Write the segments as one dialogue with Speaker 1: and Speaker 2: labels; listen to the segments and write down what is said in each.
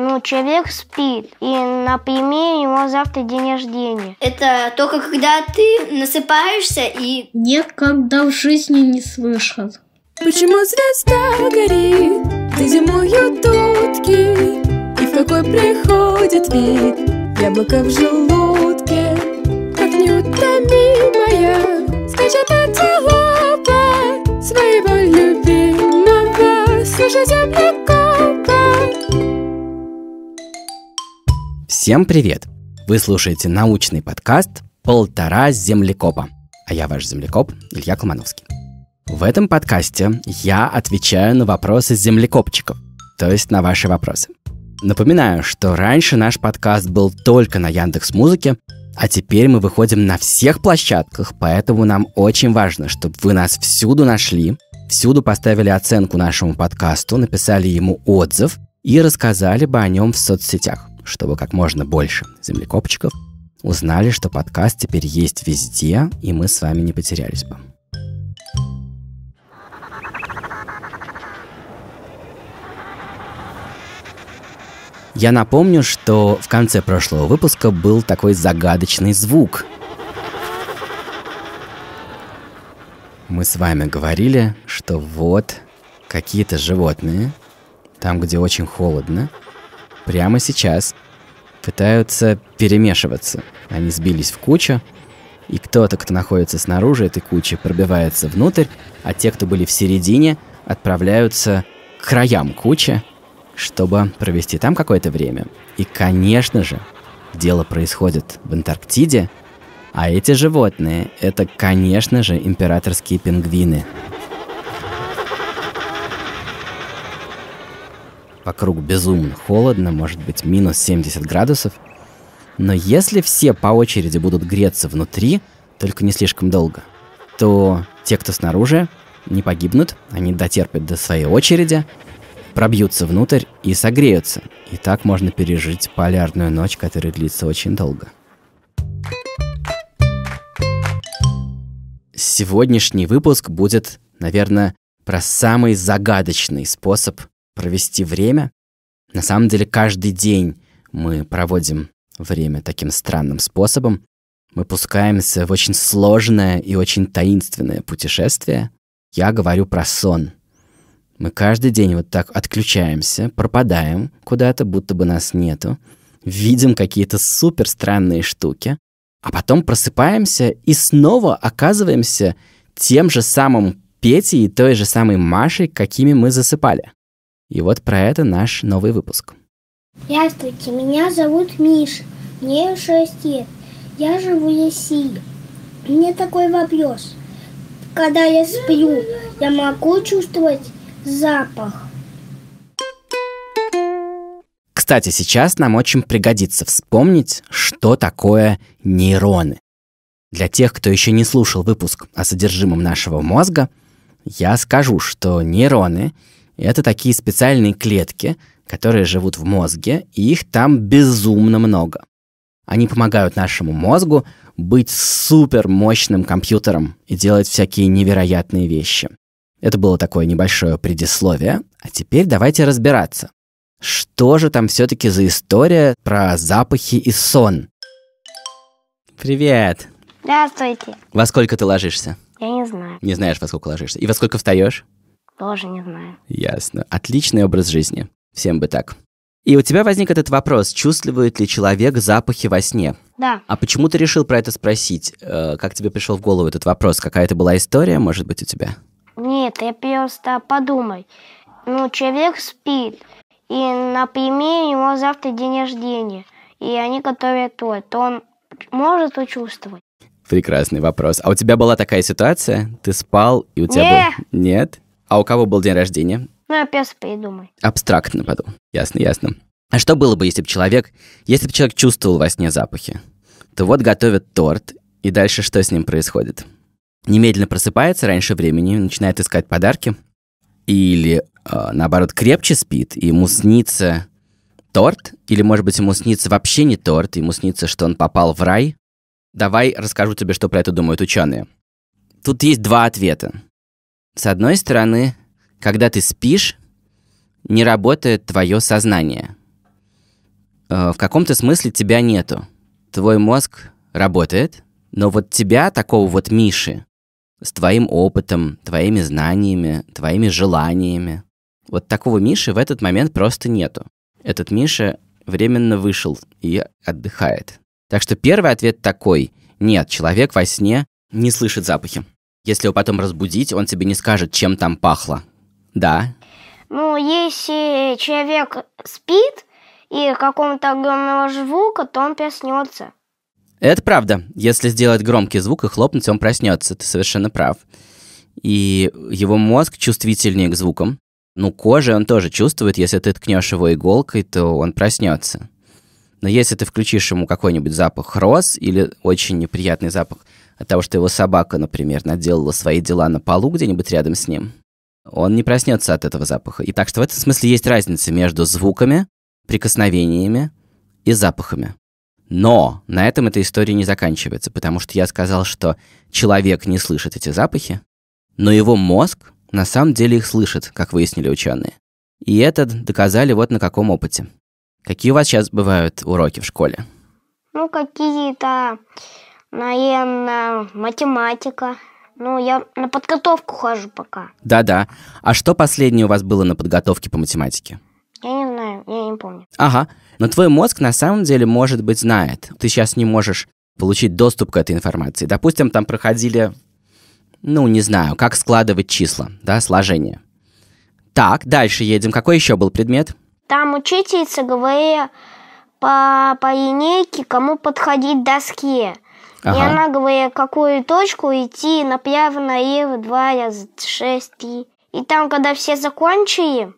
Speaker 1: ну, человек спит, и, например, ему завтра день рождения.
Speaker 2: Это только когда ты насыпаешься и... Никогда в жизни не слышал. Почему звезда горит, ты зимою тутки, И в какой приходит вид яблоко в желудке, Как неутомимая скачет оттуда.
Speaker 3: Всем привет! Вы слушаете научный подкаст «Полтора землекопа», а я ваш землекоп Илья Колмановский. В этом подкасте я отвечаю на вопросы землекопчиков, то есть на ваши вопросы. Напоминаю, что раньше наш подкаст был только на Яндекс Музыке, а теперь мы выходим на всех площадках, поэтому нам очень важно, чтобы вы нас всюду нашли, всюду поставили оценку нашему подкасту, написали ему отзыв и рассказали бы о нем в соцсетях чтобы как можно больше землекопчиков узнали, что подкаст теперь есть везде, и мы с вами не потерялись бы. Я напомню, что в конце прошлого выпуска был такой загадочный звук. Мы с вами говорили, что вот какие-то животные, там, где очень холодно, прямо сейчас пытаются перемешиваться. Они сбились в кучу, и кто-то, кто находится снаружи этой кучи, пробивается внутрь, а те, кто были в середине, отправляются к краям кучи, чтобы провести там какое-то время. И, конечно же, дело происходит в Антарктиде, а эти животные — это, конечно же, императорские пингвины. Вокруг безумно холодно, может быть минус 70 градусов. Но если все по очереди будут греться внутри, только не слишком долго, то те, кто снаружи, не погибнут, они дотерпят до своей очереди, пробьются внутрь и согреются. И так можно пережить полярную ночь, которая длится очень долго. Сегодняшний выпуск будет, наверное, про самый загадочный способ провести время. На самом деле каждый день мы проводим время таким странным способом. Мы пускаемся в очень сложное и очень таинственное путешествие. Я говорю про сон. Мы каждый день вот так отключаемся, пропадаем куда-то, будто бы нас нету, видим какие-то супер странные штуки, а потом просыпаемся и снова оказываемся тем же самым Петей и той же самой Машей, какими мы засыпали. И вот про это наш новый выпуск.
Speaker 1: Здравствуйте, меня зовут Миша, мне 6 лет. Я живу в России. Мне такой вопрос. Когда я сплю, я могу чувствовать запах?
Speaker 3: Кстати, сейчас нам очень пригодится вспомнить, что такое нейроны. Для тех, кто еще не слушал выпуск о содержимом нашего мозга, я скажу, что нейроны это такие специальные клетки, которые живут в мозге, и их там безумно много. Они помогают нашему мозгу быть супер мощным компьютером и делать всякие невероятные вещи. Это было такое небольшое предисловие, а теперь давайте разбираться. Что же там все-таки за история про запахи и сон? Привет!
Speaker 1: Здравствуйте!
Speaker 3: Во сколько ты ложишься? Я не знаю. Не знаешь, во сколько ложишься. И во сколько встаешь? Тоже не знаю. Ясно. Отличный образ жизни. Всем бы так. И у тебя возник этот вопрос, чувствует ли человек запахи во сне? Да. А почему ты решил про это спросить? Э, как тебе пришел в голову этот вопрос? Какая-то была история, может быть, у тебя?
Speaker 1: Нет, я просто подумай. Ну, человек спит, и, например, у него завтра день рождения, и они готовят торт, то он может учувствовать.
Speaker 3: Прекрасный вопрос. А у тебя была такая ситуация? Ты спал, и у тебя Не. был... Нет? А у кого был день рождения?
Speaker 1: Ну, я пес придумай.
Speaker 3: Абстрактно подумал. Ясно, ясно. А что было бы, если бы человек, если бы человек чувствовал во сне запахи? То вот готовят торт, и дальше что с ним происходит? Немедленно просыпается раньше времени, начинает искать подарки, или э, наоборот крепче спит, и ему снится торт, или может быть ему снится вообще не торт, ему снится, что он попал в рай. Давай расскажу тебе, что про это думают ученые. Тут есть два ответа. С одной стороны, когда ты спишь, не работает твое сознание. Э, в каком-то смысле тебя нету. Твой мозг работает, но вот тебя, такого вот Миши, с твоим опытом, твоими знаниями, твоими желаниями, вот такого Миши в этот момент просто нету. Этот Миша временно вышел и отдыхает. Так что первый ответ такой. Нет, человек во сне не слышит запахи. Если его потом разбудить, он тебе не скажет, чем там пахло. Да?
Speaker 1: Ну, если человек спит и какого-то огромного звука, то он проснется.
Speaker 3: Это правда. Если сделать громкий звук и хлопнуть, он проснется. Ты совершенно прав. И его мозг чувствительнее к звукам. Ну, кожей он тоже чувствует. Если ты ткнешь его иголкой, то он проснется. Но если ты включишь ему какой-нибудь запах роз или очень неприятный запах от того, что его собака, например, наделала свои дела на полу где-нибудь рядом с ним, он не проснется от этого запаха. И так что в этом смысле есть разница между звуками, прикосновениями и запахами. Но на этом эта история не заканчивается, потому что я сказал, что человек не слышит эти запахи, но его мозг на самом деле их слышит, как выяснили ученые. И это доказали вот на каком опыте. Какие у вас сейчас бывают уроки в школе?
Speaker 1: Ну, какие-то наверное, математика. Ну, я на подготовку хожу
Speaker 3: пока. Да-да. А что последнее у вас было на подготовке по математике?
Speaker 2: Я не знаю, я не помню.
Speaker 3: Ага. Но твой мозг на самом деле, может быть, знает. Ты сейчас не можешь получить доступ к этой информации. Допустим, там проходили, ну, не знаю, как складывать числа, да, сложение. Так, дальше едем. Какой еще был предмет?
Speaker 1: Там учительница говорила по, по линейке, кому подходить доске. Ага. И она говорит, какую точку идти направо, налево, два раза, шесть, три. И там, когда все закончили,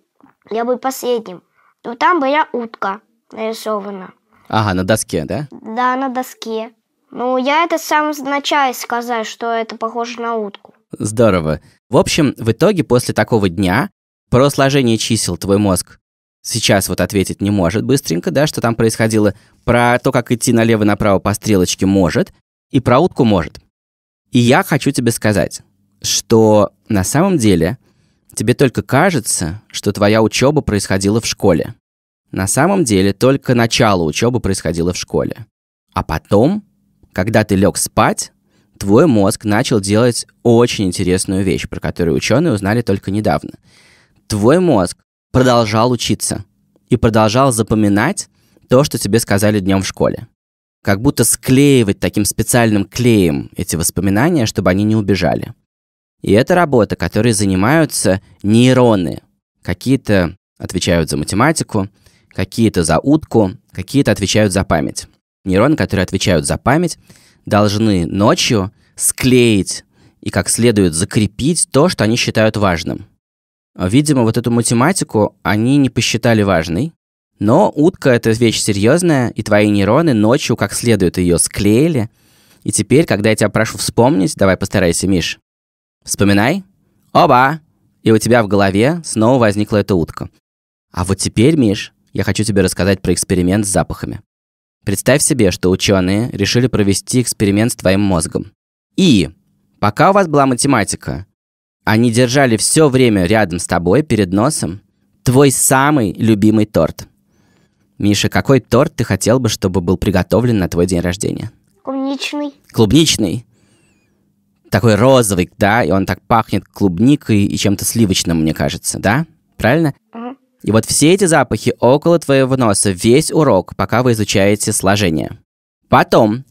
Speaker 1: я был последним, то там была утка нарисована.
Speaker 3: Ага, на доске, да?
Speaker 1: Да, на доске. Ну, я это сам начале сказал, что это похоже на утку.
Speaker 3: Здорово. В общем, в итоге после такого дня про сложение чисел твой мозг сейчас вот ответить не может быстренько, да, что там происходило. Про то, как идти налево-направо по стрелочке может. И про утку может. И я хочу тебе сказать, что на самом деле тебе только кажется, что твоя учеба происходила в школе. На самом деле только начало учебы происходило в школе. А потом, когда ты лег спать, твой мозг начал делать очень интересную вещь, про которую ученые узнали только недавно. Твой мозг продолжал учиться и продолжал запоминать то, что тебе сказали днем в школе как будто склеивать таким специальным клеем эти воспоминания, чтобы они не убежали. И это работа, которой занимаются нейроны. Какие-то отвечают за математику, какие-то за утку, какие-то отвечают за память. Нейроны, которые отвечают за память, должны ночью склеить и как следует закрепить то, что они считают важным. Видимо, вот эту математику они не посчитали важной, но утка — это вещь серьезная, и твои нейроны ночью как следует ее склеили. И теперь, когда я тебя прошу вспомнить, давай постарайся, Миш. Вспоминай. Оба! И у тебя в голове снова возникла эта утка. А вот теперь, Миш, я хочу тебе рассказать про эксперимент с запахами. Представь себе, что ученые решили провести эксперимент с твоим мозгом. И пока у вас была математика, они держали все время рядом с тобой перед носом твой самый любимый торт – Миша, какой торт ты хотел бы, чтобы был приготовлен на твой день рождения?
Speaker 1: Клубничный.
Speaker 3: Клубничный? Такой розовый, да, и он так пахнет клубникой и чем-то сливочным, мне кажется, да? Правильно? Угу. И вот все эти запахи около твоего носа весь урок, пока вы изучаете сложение. Потом,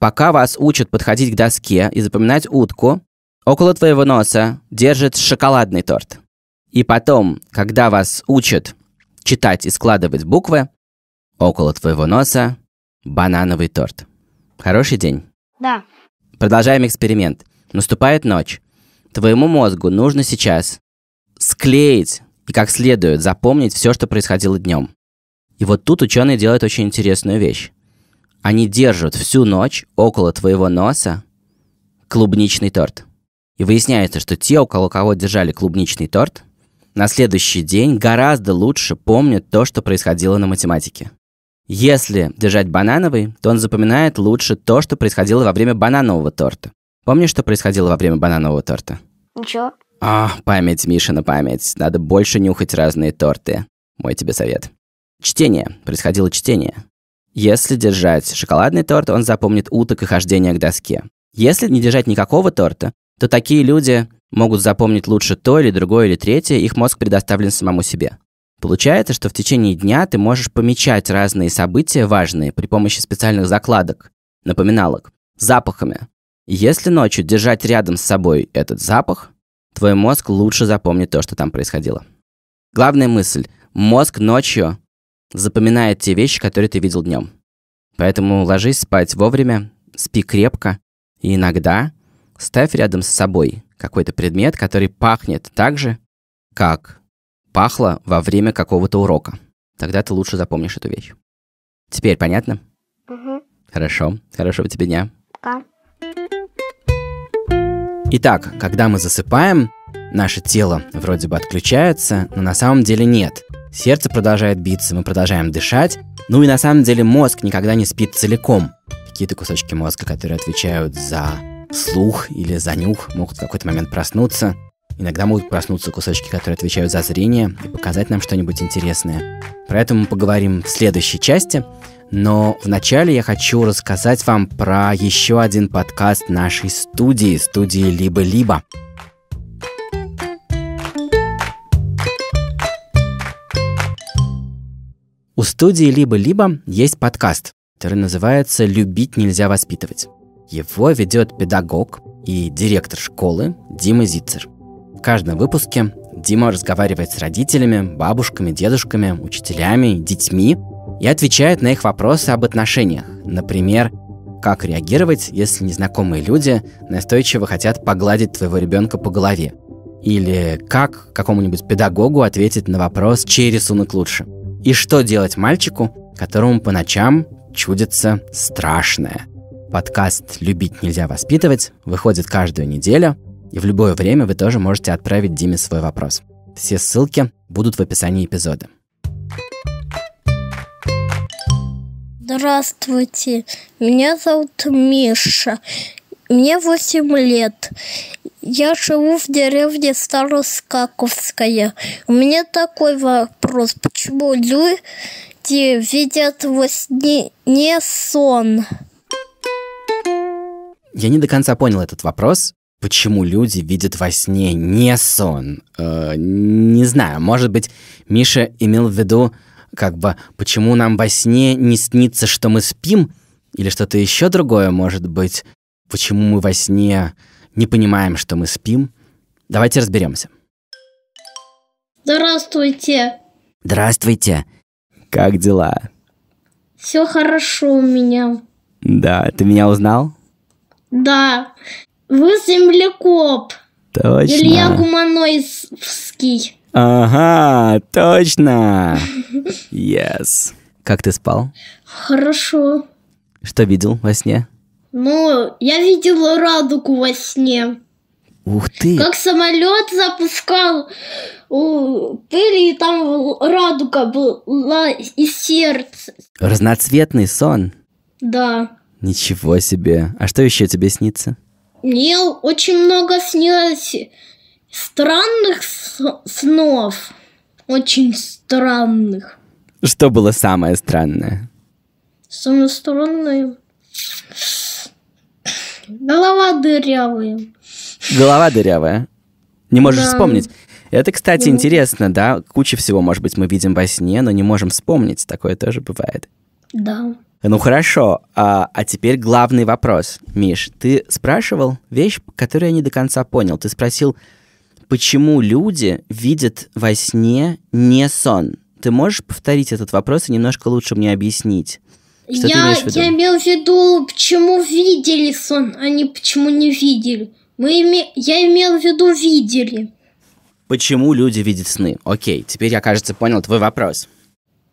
Speaker 3: пока вас учат подходить к доске и запоминать утку, около твоего носа держит шоколадный торт. И потом, когда вас учат читать и складывать буквы, около твоего носа банановый торт. Хороший день? Да. Продолжаем эксперимент. Наступает ночь. Твоему мозгу нужно сейчас склеить и как следует запомнить все, что происходило днем. И вот тут ученые делают очень интересную вещь. Они держат всю ночь около твоего носа клубничный торт. И выясняется, что те, около кого держали клубничный торт, на следующий день гораздо лучше помнят то, что происходило на математике. Если держать банановый, то он запоминает лучше то, что происходило во время бананового торта. Помнишь, что происходило во время бананового торта? Ничего. А, память, Миша, на память. Надо больше нюхать разные торты. Мой тебе совет. Чтение. Происходило чтение. Если держать шоколадный торт, он запомнит уток и хождение к доске. Если не держать никакого торта, то такие люди могут запомнить лучше то или другое или третье, их мозг предоставлен самому себе. Получается, что в течение дня ты можешь помечать разные события важные при помощи специальных закладок, напоминалок, запахами. Если ночью держать рядом с собой этот запах, твой мозг лучше запомнит то, что там происходило. Главная мысль. Мозг ночью запоминает те вещи, которые ты видел днем. Поэтому ложись спать вовремя, спи крепко и иногда ставь рядом с собой какой-то предмет, который пахнет так же, как пахло во время какого-то урока. Тогда ты лучше запомнишь эту вещь. Теперь понятно? Угу. Хорошо. Хорошего тебе дня. Пока. Итак, когда мы засыпаем, наше тело вроде бы отключается, но на самом деле нет. Сердце продолжает биться, мы продолжаем дышать, ну и на самом деле мозг никогда не спит целиком. Какие-то кусочки мозга, которые отвечают за слух или за нюх, могут в какой-то момент проснуться. Иногда могут проснуться кусочки, которые отвечают за зрение, и показать нам что-нибудь интересное. Про это мы поговорим в следующей части, но вначале я хочу рассказать вам про еще один подкаст нашей студии, студии «Либо-либо». У студии «Либо-либо» есть подкаст, который называется «Любить нельзя воспитывать». Его ведет педагог и директор школы Дима Зицер – в каждом выпуске Дима разговаривает с родителями, бабушками, дедушками, учителями, детьми и отвечает на их вопросы об отношениях. Например, как реагировать, если незнакомые люди настойчиво хотят погладить твоего ребенка по голове. Или как какому-нибудь педагогу ответить на вопрос, чей рисунок лучше. И что делать мальчику, которому по ночам чудится страшное. Подкаст «Любить нельзя воспитывать» выходит каждую неделю – и в любое время вы тоже можете отправить Диме свой вопрос. Все ссылки будут в описании эпизода.
Speaker 2: Здравствуйте, меня зовут Миша. Мне 8 лет. Я живу в деревне Староскаковская. У меня такой вопрос. Почему люди видят во сне не сон?
Speaker 3: Я не до конца понял этот вопрос, почему люди видят во сне не сон. Э, не знаю, может быть, Миша имел в виду, как бы, почему нам во сне не снится, что мы спим, или что-то еще другое, может быть, почему мы во сне не понимаем, что мы спим. Давайте разберемся.
Speaker 2: Здравствуйте.
Speaker 3: Здравствуйте. Как дела?
Speaker 2: Все хорошо у меня.
Speaker 3: Да, ты меня узнал?
Speaker 2: Да, вы землекоп.
Speaker 3: Точно. Илья
Speaker 2: Гуманоевский.
Speaker 3: Ага, точно. Yes. Как ты спал?
Speaker 2: Хорошо.
Speaker 3: Что видел во сне?
Speaker 2: Ну, я видела радугу во сне.
Speaker 3: Ух ты! Как
Speaker 2: самолет запускал пыль, и там радуга была и сердце.
Speaker 3: Разноцветный сон. Да. Ничего себе. А что еще тебе снится?
Speaker 2: мне очень много снилось странных снов. Очень странных.
Speaker 3: Что было самое странное?
Speaker 2: Самое странное? Голова дырявая.
Speaker 3: Голова дырявая? Не можешь да. вспомнить? Это, кстати, да. интересно, да? Куча всего, может быть, мы видим во сне, но не можем вспомнить. Такое тоже бывает. Да. Ну хорошо, а, а теперь главный вопрос. Миш, ты спрашивал вещь, которую я не до конца понял. Ты спросил, почему люди видят во сне не сон? Ты можешь повторить этот вопрос и немножко лучше мне объяснить? Что я, ты в виду? я
Speaker 2: имел в виду, почему видели сон, а не почему не видели. Мы име... Я имел в виду видели.
Speaker 3: Почему люди видят сны? Окей, теперь я, кажется, понял твой вопрос.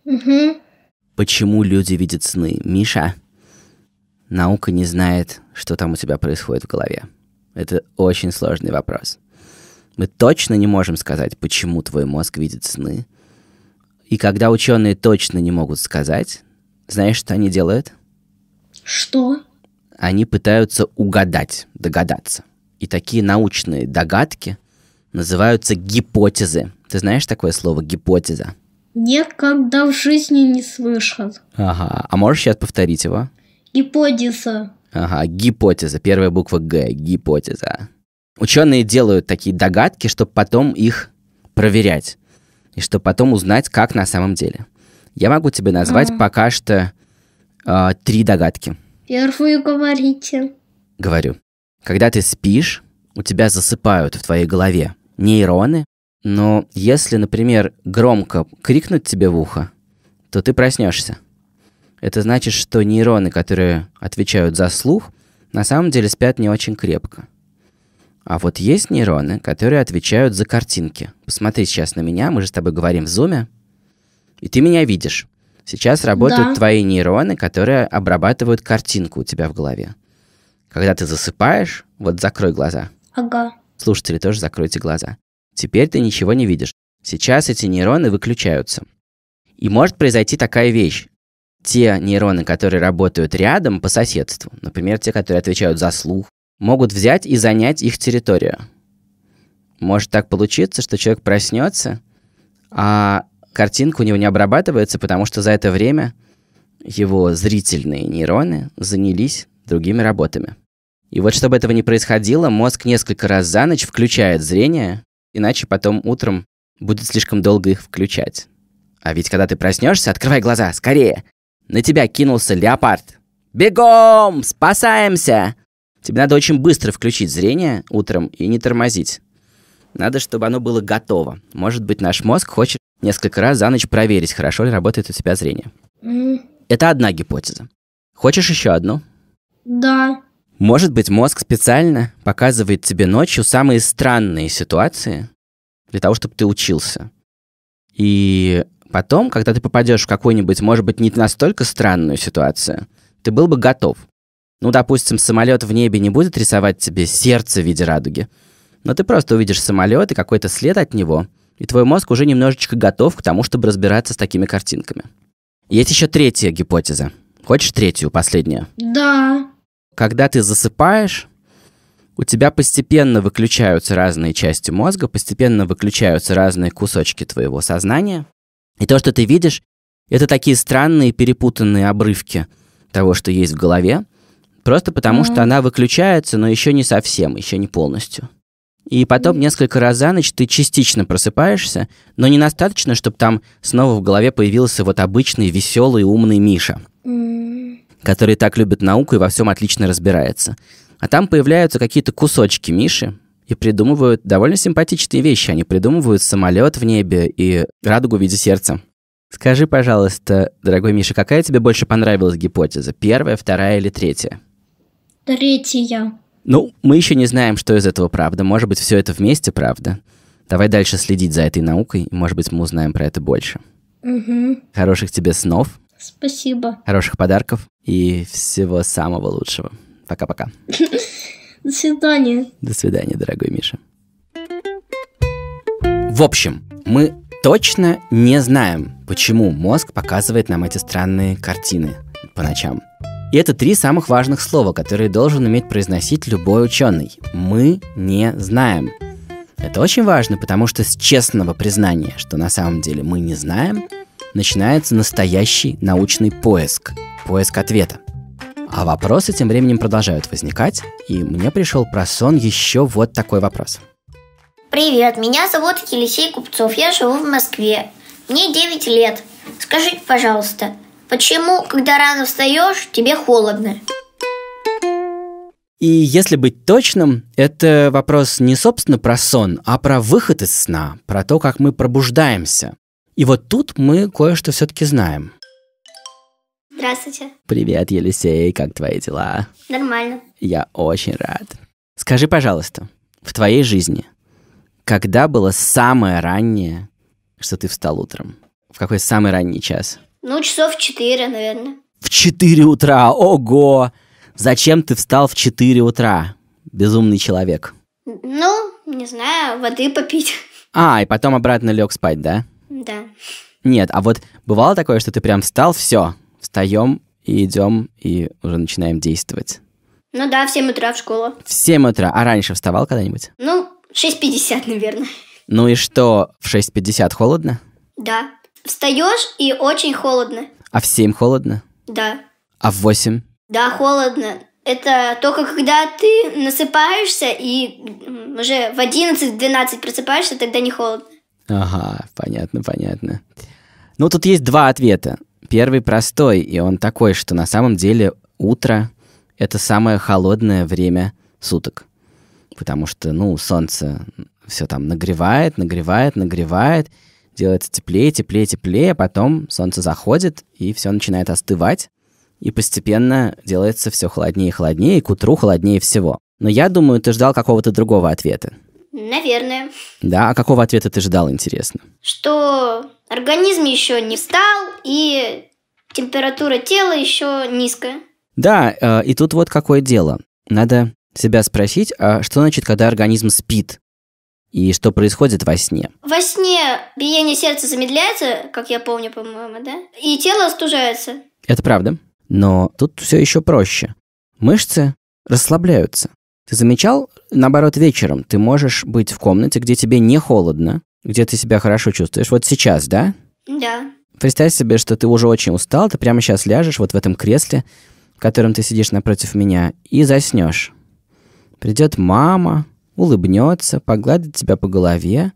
Speaker 3: Угу. Почему люди видят сны? Миша, наука не знает, что там у тебя происходит в голове. Это очень сложный вопрос. Мы точно не можем сказать, почему твой мозг видит сны. И когда ученые точно не могут сказать, знаешь, что они делают? Что? Они пытаются угадать, догадаться. И такие научные догадки называются гипотезы. Ты знаешь такое слово гипотеза?
Speaker 2: Никогда в жизни не слышал.
Speaker 3: Ага. А можешь сейчас повторить его?
Speaker 2: Гипотеза.
Speaker 3: Ага, гипотеза. Первая буква Г. Гипотеза. Ученые делают такие догадки, чтобы потом их проверять. И чтобы потом узнать, как на самом деле. Я могу тебе назвать ага. пока что э, три догадки.
Speaker 2: Первую говорите.
Speaker 3: Говорю. Когда ты спишь, у тебя засыпают в твоей голове нейроны, но если, например, громко крикнуть тебе в ухо, то ты проснешься. Это значит, что нейроны, которые отвечают за слух, на самом деле спят не очень крепко. А вот есть нейроны, которые отвечают за картинки. Посмотри сейчас на меня, мы же с тобой говорим в зуме, и ты меня видишь. Сейчас работают да. твои нейроны, которые обрабатывают картинку у тебя в голове. Когда ты засыпаешь, вот закрой глаза. Ага. Слушатели тоже закройте глаза. Теперь ты ничего не видишь. Сейчас эти нейроны выключаются. И может произойти такая вещь. Те нейроны, которые работают рядом по соседству, например, те, которые отвечают за слух, могут взять и занять их территорию. Может так получиться, что человек проснется, а картинка у него не обрабатывается, потому что за это время его зрительные нейроны занялись другими работами. И вот чтобы этого не происходило, мозг несколько раз за ночь включает зрение иначе потом утром будет слишком долго их включать. А ведь когда ты проснешься, открывай глаза, скорее! На тебя кинулся леопард. Бегом! Спасаемся! Тебе надо очень быстро включить зрение утром и не тормозить. Надо, чтобы оно было готово. Может быть, наш мозг хочет несколько раз за ночь проверить, хорошо ли работает у тебя зрение. Mm. Это одна гипотеза. Хочешь еще одну? Да. Может быть, мозг специально показывает тебе ночью самые странные ситуации для того, чтобы ты учился. И потом, когда ты попадешь в какую-нибудь, может быть, не настолько странную ситуацию, ты был бы готов. Ну, допустим, самолет в небе не будет рисовать тебе сердце в виде радуги, но ты просто увидишь самолет и какой-то след от него, и твой мозг уже немножечко готов к тому, чтобы разбираться с такими картинками. Есть еще третья гипотеза. Хочешь третью, последнюю?
Speaker 2: Да.
Speaker 3: Когда ты засыпаешь, у тебя постепенно выключаются разные части мозга, постепенно выключаются разные кусочки твоего сознания. И то, что ты видишь, это такие странные перепутанные обрывки того, что есть в голове, просто потому mm-hmm. что она выключается, но еще не совсем, еще не полностью. И потом несколько раз за ночь ты частично просыпаешься, но не достаточно, чтобы там снова в голове появился вот обычный веселый умный Миша.
Speaker 2: Mm
Speaker 3: который так любит науку и во всем отлично разбирается. А там появляются какие-то кусочки Миши и придумывают довольно симпатичные вещи. Они придумывают самолет в небе и радугу в виде сердца. Скажи, пожалуйста, дорогой Миша, какая тебе больше понравилась гипотеза? Первая, вторая или третья?
Speaker 4: Третья.
Speaker 3: Ну, мы еще не знаем, что из этого правда. Может быть, все это вместе правда. Давай дальше следить за этой наукой, и, может быть, мы узнаем про это больше. Угу. Хороших тебе снов.
Speaker 2: Спасибо.
Speaker 3: Хороших подарков и всего самого лучшего. Пока-пока.
Speaker 2: До свидания.
Speaker 3: До свидания, дорогой Миша. В общем, мы точно не знаем, почему мозг показывает нам эти странные картины по ночам. И это три самых важных слова, которые должен уметь произносить любой ученый. Мы не знаем. Это очень важно, потому что с честного признания, что на самом деле мы не знаем, начинается настоящий научный поиск поиск ответа. А вопросы тем временем продолжают возникать, и мне пришел про сон еще вот такой вопрос.
Speaker 4: Привет, меня зовут Елисей Купцов, я живу в Москве. Мне 9 лет. Скажите, пожалуйста, почему, когда рано встаешь, тебе холодно?
Speaker 3: И если быть точным, это вопрос не, собственно, про сон, а про выход из сна, про то, как мы пробуждаемся. И вот тут мы кое-что все-таки знаем. Здравствуйте. Привет, Елисей, как твои дела? Нормально. Я очень рад. Скажи, пожалуйста, в твоей жизни, когда было самое раннее, что ты встал утром? В какой самый ранний час?
Speaker 4: Ну, часов четыре, наверное.
Speaker 3: В четыре утра, ого! Зачем ты встал в четыре утра, безумный человек?
Speaker 4: Ну, не знаю, воды попить.
Speaker 3: А, и потом обратно лег спать, да? Да. Нет, а вот бывало такое, что ты прям встал, все, встаем и идем, и уже начинаем действовать.
Speaker 4: Ну да, в 7 утра в школу.
Speaker 3: В 7 утра. А раньше вставал когда-нибудь?
Speaker 4: Ну, 6.50, наверное.
Speaker 3: Ну и что, в 6.50 холодно?
Speaker 4: Да. Встаешь и очень холодно.
Speaker 3: А в 7 холодно? Да. А в 8?
Speaker 4: Да, холодно. Это только когда ты насыпаешься и уже в 11-12 просыпаешься, тогда не холодно.
Speaker 3: Ага, понятно, понятно. Ну, тут есть два ответа. Первый простой, и он такой, что на самом деле утро — это самое холодное время суток. Потому что, ну, солнце все там нагревает, нагревает, нагревает, делается теплее, теплее, теплее, а потом солнце заходит, и все начинает остывать, и постепенно делается все холоднее и холоднее, и к утру холоднее всего. Но я думаю, ты ждал какого-то другого ответа.
Speaker 4: Наверное.
Speaker 3: Да, а какого ответа ты ждал, интересно?
Speaker 4: Что организм еще не встал и температура тела еще низкая.
Speaker 3: Да, э, и тут вот какое дело. Надо себя спросить, а что значит, когда организм спит? И что происходит во сне?
Speaker 4: Во сне биение сердца замедляется, как я помню, по-моему, да? И тело остужается.
Speaker 3: Это правда. Но тут все еще проще. Мышцы расслабляются. Ты замечал, наоборот, вечером ты можешь быть в комнате, где тебе не холодно, где ты себя хорошо чувствуешь. Вот сейчас, да? Да. Представь себе, что ты уже очень устал, ты прямо сейчас ляжешь вот в этом кресле, в котором ты сидишь напротив меня, и заснешь. Придет мама, улыбнется, погладит тебя по голове.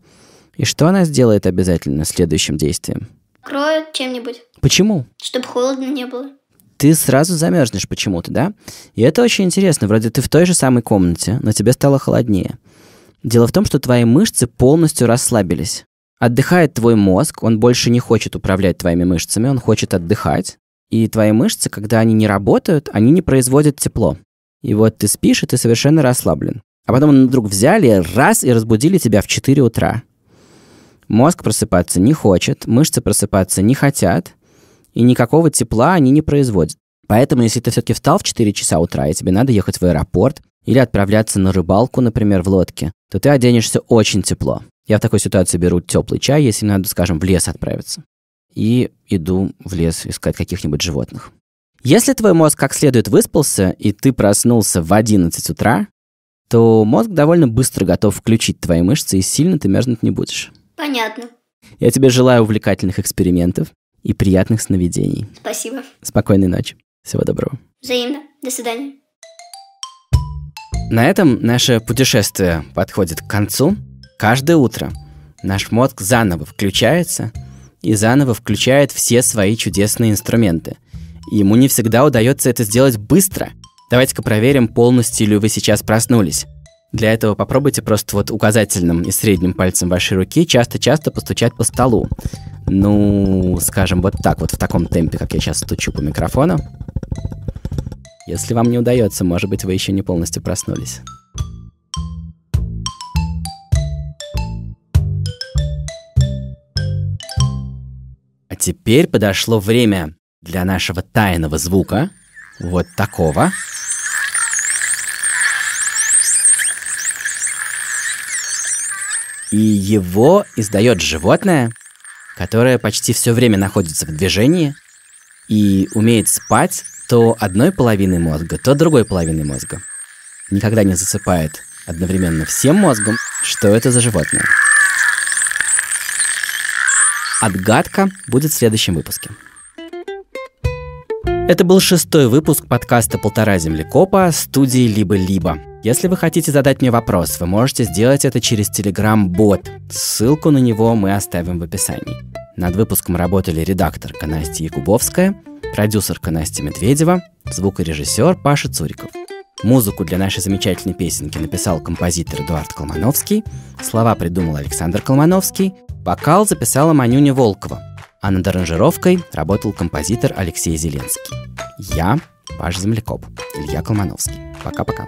Speaker 3: И что она сделает обязательно следующим действием?
Speaker 4: Кроет чем-нибудь. Почему? Чтобы холодно не было
Speaker 3: ты сразу замерзнешь почему-то, да? И это очень интересно. Вроде ты в той же самой комнате, но тебе стало холоднее. Дело в том, что твои мышцы полностью расслабились. Отдыхает твой мозг, он больше не хочет управлять твоими мышцами, он хочет отдыхать. И твои мышцы, когда они не работают, они не производят тепло. И вот ты спишь, и ты совершенно расслаблен. А потом вдруг взяли, раз, и разбудили тебя в 4 утра. Мозг просыпаться не хочет, мышцы просыпаться не хотят и никакого тепла они не производят. Поэтому, если ты все-таки встал в 4 часа утра, и тебе надо ехать в аэропорт или отправляться на рыбалку, например, в лодке, то ты оденешься очень тепло. Я в такой ситуации беру теплый чай, если надо, скажем, в лес отправиться. И иду в лес искать каких-нибудь животных. Если твой мозг как следует выспался, и ты проснулся в 11 утра, то мозг довольно быстро готов включить твои мышцы, и сильно ты мерзнуть не будешь. Понятно. Я тебе желаю увлекательных экспериментов и приятных сновидений. Спасибо. Спокойной ночи. Всего доброго.
Speaker 4: Взаимно. До свидания.
Speaker 3: На этом наше путешествие подходит к концу. Каждое утро наш мозг заново включается и заново включает все свои чудесные инструменты. ему не всегда удается это сделать быстро. Давайте-ка проверим, полностью ли вы сейчас проснулись. Для этого попробуйте просто вот указательным и средним пальцем вашей руки часто-часто постучать по столу ну, скажем, вот так, вот в таком темпе, как я сейчас стучу по микрофону. Если вам не удается, может быть, вы еще не полностью проснулись. А теперь подошло время для нашего тайного звука, вот такого. И его издает животное — которая почти все время находится в движении и умеет спать то одной половиной мозга, то другой половиной мозга. Никогда не засыпает одновременно всем мозгом, что это за животное. Отгадка будет в следующем выпуске. Это был шестой выпуск подкаста «Полтора землекопа» студии «Либо-либо». Если вы хотите задать мне вопрос, вы можете сделать это через Telegram-бот. Ссылку на него мы оставим в описании. Над выпуском работали редактор Настя Якубовская, продюсерка Настя Медведева, звукорежиссер Паша Цуриков. Музыку для нашей замечательной песенки написал композитор Эдуард Колмановский, слова придумал Александр Колмановский, вокал записала Манюня Волкова – а над аранжировкой работал композитор Алексей Зеленский. Я, ваш землекоп, Илья Колмановский. Пока-пока.